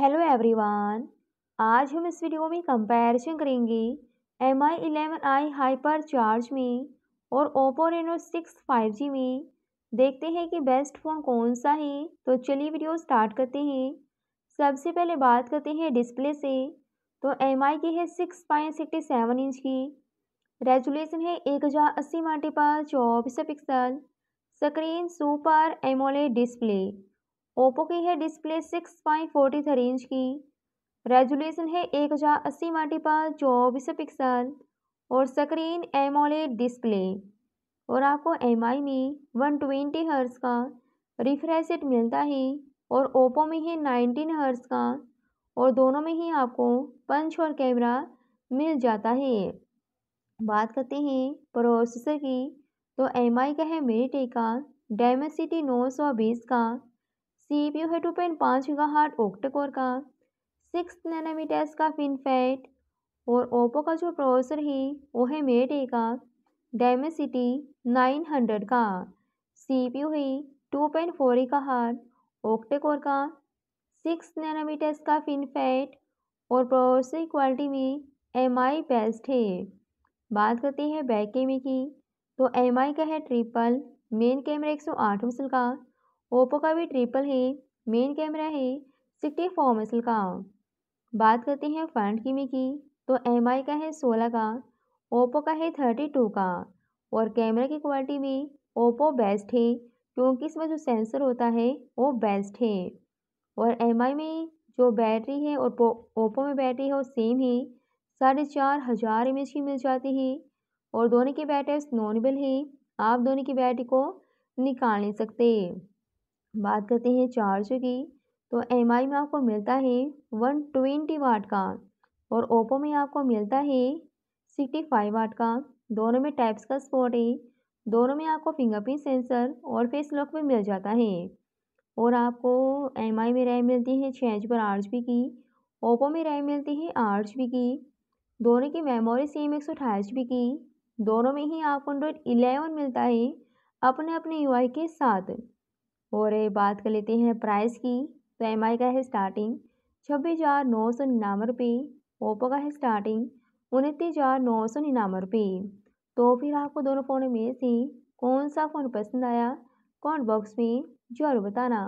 hello everyone आज हम इस वीडियो में कंपैरिजन करेंगे Mi eleven I hyper charge में और Oppo Reno six five G में देखते हैं कि बेस्ट फ़ोन कौन सा है तो चलिए वीडियो स्टार्ट करते हैं सबसे पहले बात करते हैं डिस्प्ले से तो एम आई की है six point sixty seven inch की रेजुलेशन है एक हज़ार अस्सी मल्टीपल चौबीस pixel screen super AMOLED display Oppo की है display six point forty three inch की रेजुलेशन है एक हज़ार अस्सी मल्टीपल चौबीस पिक्सल और स्क्रीन एमोलेड डिस्प्ले और आपको एम में वन ट्वेंटी हर्स का रिफ्रेश रेट मिलता है और ओप्पो में है नाइनटीन हर्स का और दोनों में ही आपको पंच और कैमरा मिल जाता है बात करते हैं प्रोसेसर की तो एम का है मेरी टेका डायमेसिटी नौ सौ बीस का सीपीयू है टू पॉइंट पाँच का हार्ट ओक्टेकोर का सिक्स नैनोमीटर्स का फिनफेट और ओप्पो का जो प्रोसेसर है वो है मेट ए का डायमेसिटी नाइन हंड्रेड का सी पी यू है टू पॉइंट फोर का हार्ट ऑक्टेकोर का सिक्स नैनोमीटर्स का फिनफेट और प्रोसेसर क्वालिटी में एम आई बेस्ट है बात करते हैं बैक कैमरे की तो एम आई का है ट्रिपल मेन कैमरा एक सौ आठ मिसल का ओप्पो का भी ट्रिपल ही मेन कैमरा है सिक्सटी फोर मेसल का बात करते हैं फ्रंट कीमे की तो एम का है सोलह का ओप्पो का है थर्टी टू का और कैमरा की क्वालिटी भी ओप्पो बेस्ट है क्योंकि इसमें जो सेंसर होता है वो बेस्ट है और एम में जो बैटरी है और ओप्पो में बैटरी है वो सेम ही साढ़े चार हज़ार एम की मिल जाती है और दोनों की बैटरी नॉर्मल है आप दोनों की बैटरी को निकाल नहीं सकते बात करते हैं चार्ज की तो एम में आपको मिलता है वन ट्वेंटी वाट का और ओप्पो में आपको मिलता है सिक्सटी फाइव वाट का दोनों में टाइप्स का स्पॉट है दोनों में आपको फिंगरप्रिंट सेंसर और फेस लॉक भी मिल जाता है और आपको एम में रैम मिलती है छः पर आठ जी की ओप्पो में रैम मिलती है आठ जी की दोनों की मेमोरी सेम एक सौ अठाईस जी की दोनों में ही आपको एंड्रॉयड इलेवन मिलता है अपने अपने यू के साथ और बात कर लेते हैं प्राइस की तो एम का है स्टार्टिंग छब्बीस हज़ार नौ सौ निन्यानवे रुपये ओप्पो का है स्टार्टिंग उनतीस हज़ार नौ सौ निन्यानवे रुपये तो फिर आपको दोनों फ़ोन में से कौन सा फ़ोन पसंद आया कमेंट बॉक्स में ज़रूर बताना